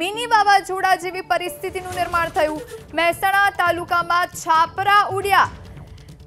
mini વાવાઝોડા જેવી પરિસ્થિતિનું નિર્માણ થયું મહેસાણા તાલુકામાં છાપરા ઉડ્યા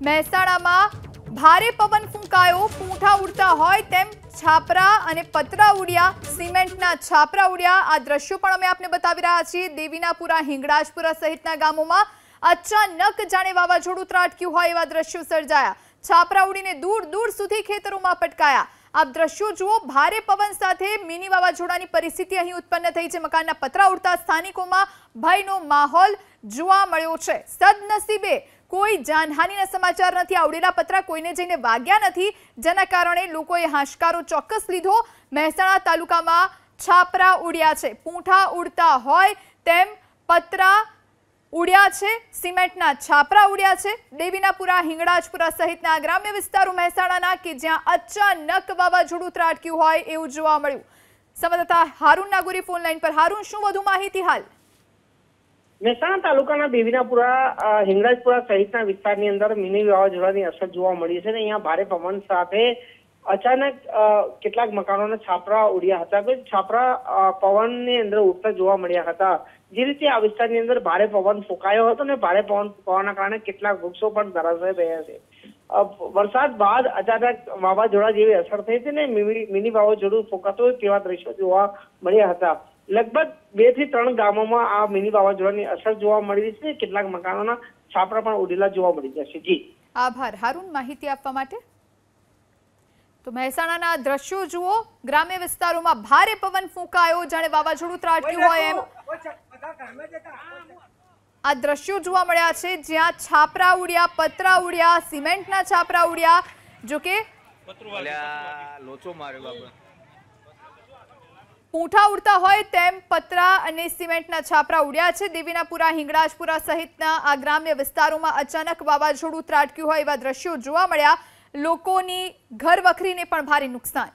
મહેસાણામાં ભારે પવન ફૂંકાયો પૂંઠા ઉડતા હોય તેમ છાપરા અને પતરા ઉડ્યા સિમેન્ટના છાપરા ઉડ્યા આ દ્રશ્યો પણ અમે આપને બતાવી રહ્યા છીએ દેવીનાપુરા હિંગળાજપુરા સહિતના ગામોમાં અચાનક જાણે વાવાઝોડું ત્રાટક્યું હોય એવા દ્રશ્યો સર્જાયા છાપરા ઉડીને દૂર દૂર સુધી ખેતરોમાં પટકાયા આપ દ્રશ્યો જુઓ ભારે પવન સાથે મિની વાવાઝોડાની પરિસ્થિતિ અહીં ઉત્પન્ન થઈ છે મકાનના પતરા ઉડતા સ્થાનિકોમાં ભયનો માહોલ જોવા મળ્યો છે સદનસીબે કોઈ જાનહાનીના સમાચાર નથી આવડેલા પતરા કોઈને જઈને વાગ્યા નથી જેના કારણે લોકોએ હાશકારો ચોક્કસ લીધો મહેસાણા તાલુકામાં છાપરા ઉડ્યા છે પૂંઠા ઉડતા હોય તેમ પતરા ઉડ્યા છે સિમેન્ટના છાપરા ઉડ્યા છે દેવીનાપુરા હિંગળાજપુરા સહિતના ગ્રામ્ય વિસ્તારો મહેસાણાના કે જ્યાં અચાનક વાવાઝોડું ત્રાટક્યું હોય એવું જોવા મળ્યું સંવાદદાતા હારૂન નાગુરી ફોન લાઈન પર હારૂન શું વધુ માહિતી હાલ મહેસાણા તાલુકાના દેવીનાપુરા હિંગળાજપુરા સહિતના વિસ્તારની અંદર મિની વાવાઝોડાની અસર જોવા મળી છે અને અહીંયા ભારે પવન સાથે અચાનક કેટલાક મકાનોના છાપરા ઉડ્યા હતા કે છાપરા પવનની અંદર ઉડતા જોવા મળ્યા હતા જે રીતે આ વિસ્તારની અંદર ભારે પવન ફૂંકાયો હતો ને ભારે પવન ફૂંકાવાના કારણે કેટલાક વૃક્ષો પણ ધરાશય થયા છે વરસાદ બાદ અચાનક વાવાઝોડા જેવી અસર થઈ હતી ને મિની વાવાઝોડું ફૂંકાતું હોય તેવા દ્રશ્યો જોવા મળ્યા હતા લગભગ બે થી ત્રણ ગામોમાં આ મિની વાવાઝોડાની અસર જોવા મળી છે કેટલાક મકાનોના છાપરા પણ ઉડેલા જોવા મળી જશે જી આભાર હારૂન માહિતી આપવા માટે તો મહેસાણાના દ્રશ્યો જુઓ ગ્રામ્ય વિસ્તારોમાં ભારે પવન ફૂંકાયો જાણે વાવાઝોડું ત્રાટક્યું હોય એમ આ દ્રશ્યો જોવા મળ્યા છે જ્યાં છાપરા ઉડ્યા પતરા ઉડ્યા સિમેન્ટના છાપરા ઉડ્યા જો કે પૂંઠા ઉડતા હોય તેમ પતરા અને સિમેન્ટના છાપરા ઉડ્યા છે દેવીનાપુરા હિંગળાજપુરા સહિતના આ ગ્રામ્ય વિસ્તારોમાં અચાનક વાવાઝોડું ત્રાટક્યું હોય એવા દ્રશ્યો જોવા મળ્યા લોકોની ઘર વખરીને પણ ભારે નુકસાન